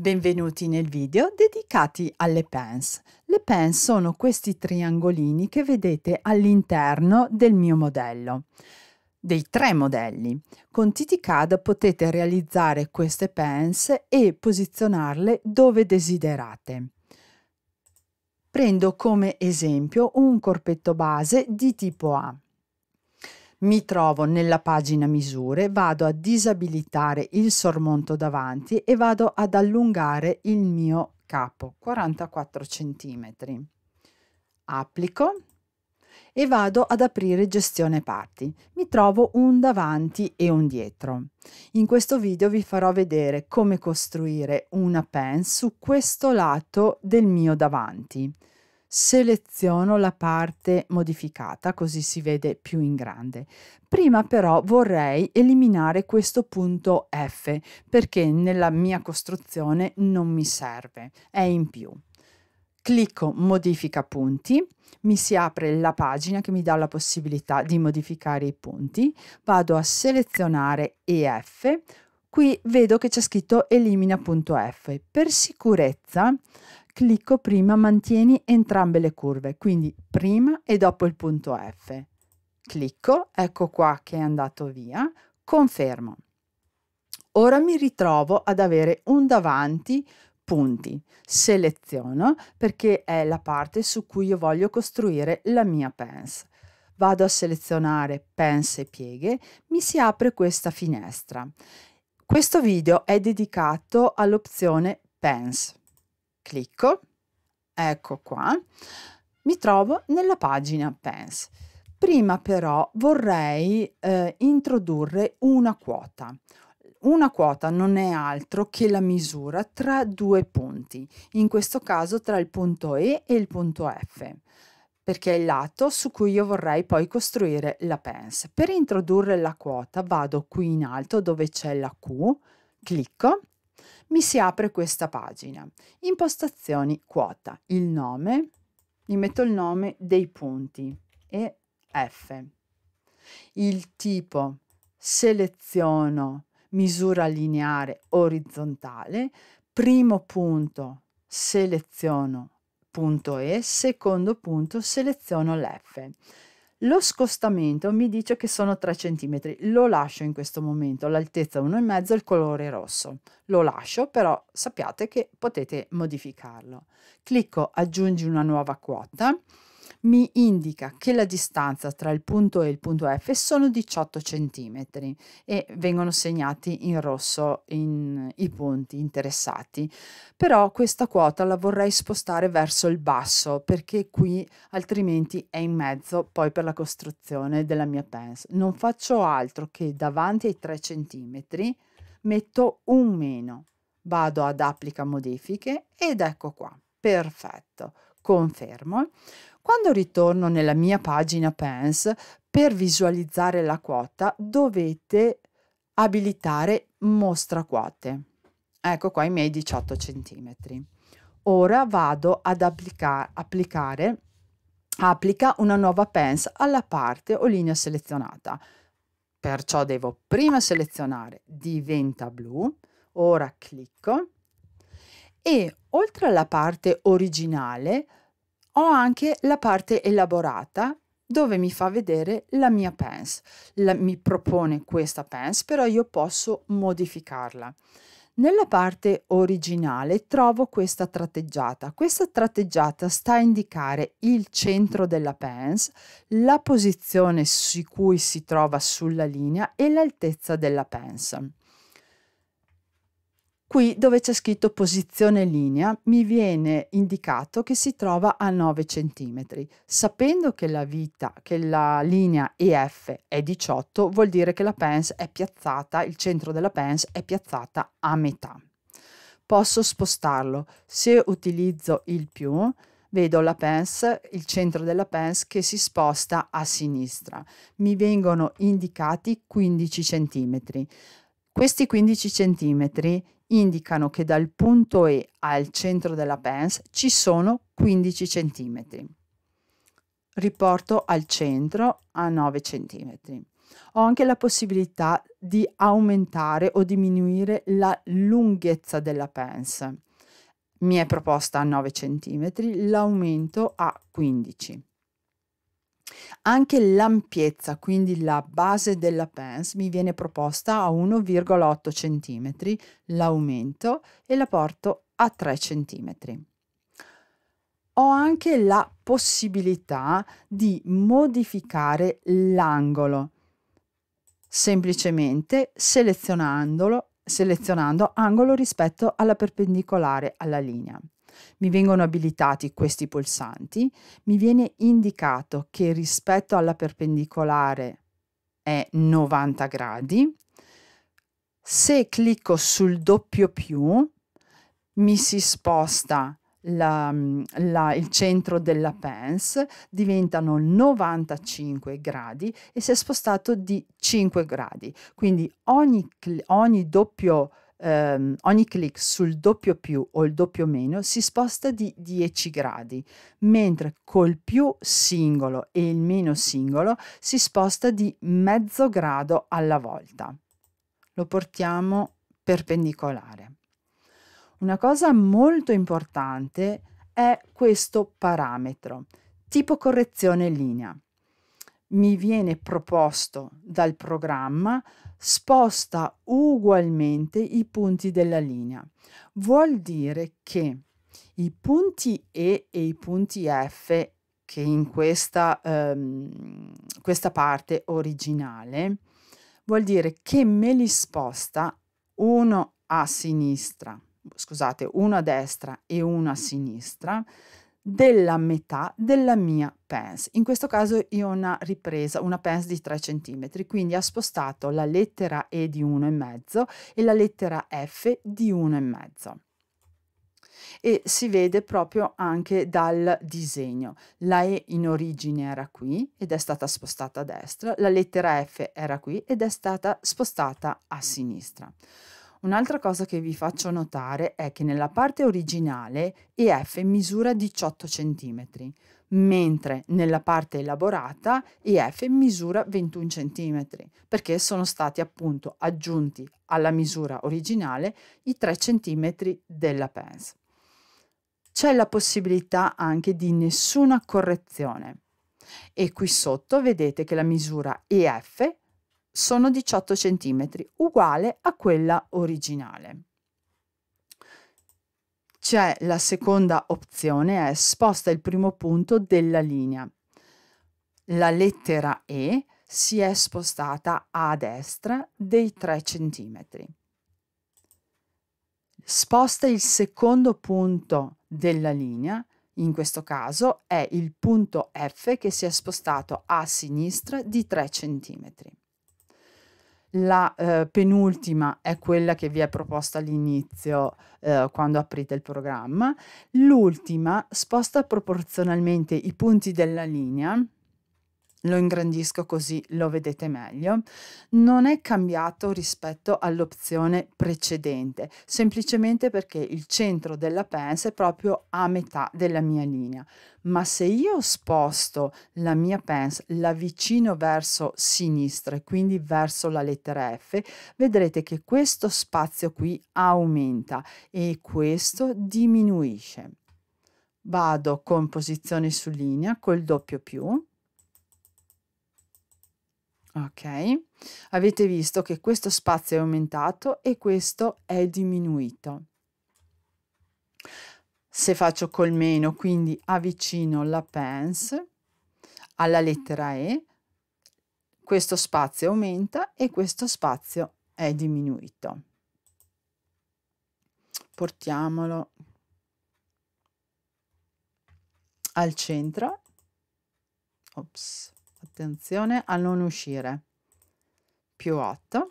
Benvenuti nel video dedicati alle pens. Le pens sono questi triangolini che vedete all'interno del mio modello dei tre modelli. Con TTCAD potete realizzare queste pens e posizionarle dove desiderate. Prendo come esempio un corpetto base di tipo A mi trovo nella pagina misure, vado a disabilitare il sormonto davanti e vado ad allungare il mio capo 44 cm. Applico e vado ad aprire gestione parti. Mi trovo un davanti e un dietro. In questo video vi farò vedere come costruire una pen su questo lato del mio davanti seleziono la parte modificata così si vede più in grande. Prima però vorrei eliminare questo punto F perché nella mia costruzione non mi serve, è in più. Clicco modifica punti, mi si apre la pagina che mi dà la possibilità di modificare i punti, vado a selezionare EF, qui vedo che c'è scritto elimina punto F. Per sicurezza clicco prima, mantieni entrambe le curve, quindi prima e dopo il punto F. Clicco, ecco qua che è andato via, confermo. Ora mi ritrovo ad avere un davanti punti. Seleziono perché è la parte su cui io voglio costruire la mia pens. Vado a selezionare pens e pieghe, mi si apre questa finestra. Questo video è dedicato all'opzione pens clicco, ecco qua, mi trovo nella pagina Pens. Prima però vorrei eh, introdurre una quota. Una quota non è altro che la misura tra due punti, in questo caso tra il punto E e il punto F perché è il lato su cui io vorrei poi costruire la pens. Per introdurre la quota vado qui in alto dove c'è la Q, clicco mi si apre questa pagina. Impostazioni quota, il nome, mi metto il nome dei punti e F. Il tipo, seleziono misura lineare orizzontale, primo punto seleziono punto E, secondo punto seleziono l'F lo scostamento mi dice che sono 3 cm, lo lascio in questo momento, l'altezza 1,5 e il colore rosso. Lo lascio, però sappiate che potete modificarlo. Clicco aggiungi una nuova quota mi indica che la distanza tra il punto e il punto F sono 18 cm e vengono segnati in rosso in, i punti interessati. Però questa quota la vorrei spostare verso il basso perché qui altrimenti è in mezzo poi per la costruzione della mia pens. Non faccio altro che davanti ai 3 cm metto un meno, vado ad applica modifiche ed ecco qua, perfetto, confermo. Quando ritorno nella mia pagina Pens, per visualizzare la quota dovete abilitare mostra quote. Ecco qua i miei 18 centimetri. Ora vado ad applica applicare, applica una nuova pens alla parte o linea selezionata. Perciò devo prima selezionare diventa blu, ora clicco e oltre alla parte originale ho anche la parte elaborata dove mi fa vedere la mia pants. La, mi propone questa pants, però io posso modificarla. Nella parte originale trovo questa tratteggiata. Questa tratteggiata sta a indicare il centro della pants, la posizione su cui si trova sulla linea e l'altezza della pants. Qui dove c'è scritto posizione linea mi viene indicato che si trova a 9 cm. Sapendo che la vita, che la linea EF è 18, vuol dire che la pens è piazzata, il centro della pens è piazzata a metà. Posso spostarlo. Se utilizzo il più, vedo la pens, il centro della pens che si sposta a sinistra. Mi vengono indicati 15 cm. Questi 15 cm indicano che dal punto E al centro della pants ci sono 15 cm. Riporto al centro a 9 cm. Ho anche la possibilità di aumentare o diminuire la lunghezza della pants. Mi è proposta a 9 cm, l'aumento a 15 anche l'ampiezza, quindi la base della pants, mi viene proposta a 1,8 cm, l'aumento e la porto a 3 cm. Ho anche la possibilità di modificare l'angolo, semplicemente selezionandolo selezionando angolo rispetto alla perpendicolare alla linea. Mi vengono abilitati questi pulsanti, mi viene indicato che rispetto alla perpendicolare è 90 gradi. Se clicco sul doppio più, mi si sposta la, la, il centro della pens diventano 95 gradi e si è spostato di 5 gradi quindi ogni, ogni doppio ehm, ogni clic sul doppio più o il doppio meno si sposta di 10 gradi, mentre col più singolo e il meno singolo si sposta di mezzo grado alla volta. Lo portiamo perpendicolare. Una cosa molto importante è questo parametro, tipo correzione linea mi viene proposto dal programma sposta ugualmente i punti della linea. Vuol dire che i punti E e i punti F che in questa, ehm, questa parte originale vuol dire che me li sposta uno a sinistra, scusate, uno a destra e uno a sinistra della metà della mia pence. In questo caso io ho una ripresa, una pence di 3 cm, quindi ha spostato la lettera E di 1,5 e la lettera F di 1,5 e si vede proprio anche dal disegno. La E in origine era qui ed è stata spostata a destra, la lettera F era qui ed è stata spostata a sinistra. Un'altra cosa che vi faccio notare è che nella parte originale EF misura 18 cm, mentre nella parte elaborata EF misura 21 cm, perché sono stati appunto aggiunti alla misura originale i 3 cm della pens. C'è la possibilità anche di nessuna correzione e qui sotto vedete che la misura EF sono 18 cm, uguale a quella originale. C'è la seconda opzione, è sposta il primo punto della linea. La lettera E si è spostata a destra dei 3 cm. Sposta il secondo punto della linea, in questo caso è il punto F che si è spostato a sinistra di 3 cm. La eh, penultima è quella che vi è proposta all'inizio eh, quando aprite il programma. L'ultima sposta proporzionalmente i punti della linea lo ingrandisco così lo vedete meglio, non è cambiato rispetto all'opzione precedente, semplicemente perché il centro della pence è proprio a metà della mia linea. Ma se io sposto la mia pence, l'avvicino verso sinistra e quindi verso la lettera F, vedrete che questo spazio qui aumenta e questo diminuisce. Vado con posizione su linea col doppio più Ok? Avete visto che questo spazio è aumentato e questo è diminuito. Se faccio col meno, quindi avvicino la pens alla lettera E, questo spazio aumenta e questo spazio è diminuito. Portiamolo al centro. Ops attenzione a non uscire più 8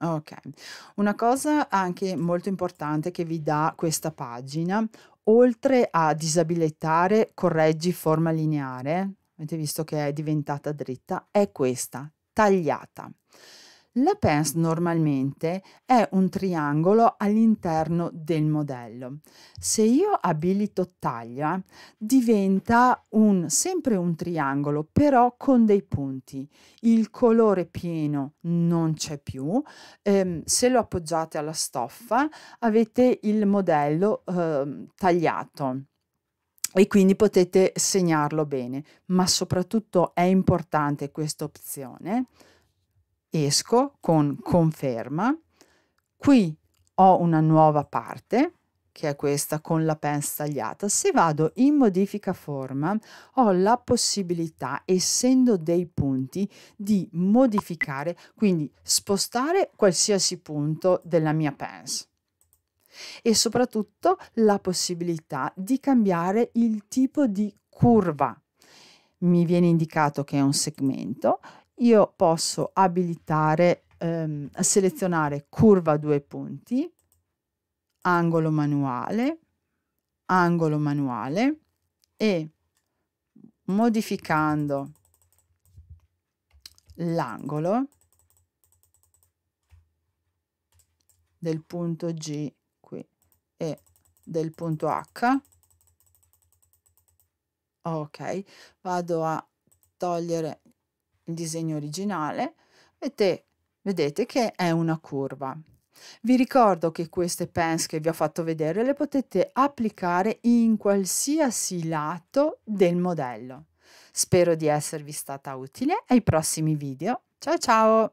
ok una cosa anche molto importante che vi dà questa pagina oltre a disabilitare correggi forma lineare avete visto che è diventata dritta è questa tagliata la pence normalmente è un triangolo all'interno del modello. Se io abilito taglia diventa un, sempre un triangolo però con dei punti. Il colore pieno non c'è più, ehm, se lo appoggiate alla stoffa avete il modello eh, tagliato e quindi potete segnarlo bene, ma soprattutto è importante questa opzione esco con conferma, qui ho una nuova parte che è questa con la penna tagliata, se vado in modifica forma ho la possibilità, essendo dei punti, di modificare, quindi spostare qualsiasi punto della mia penna e soprattutto la possibilità di cambiare il tipo di curva. Mi viene indicato che è un segmento io posso abilitare, ehm, selezionare curva due punti, angolo manuale, angolo manuale e modificando l'angolo del punto G qui e del punto H ok vado a togliere il disegno originale e vedete che è una curva. Vi ricordo che queste pens che vi ho fatto vedere le potete applicare in qualsiasi lato del modello. Spero di esservi stata utile ai prossimi video. Ciao ciao!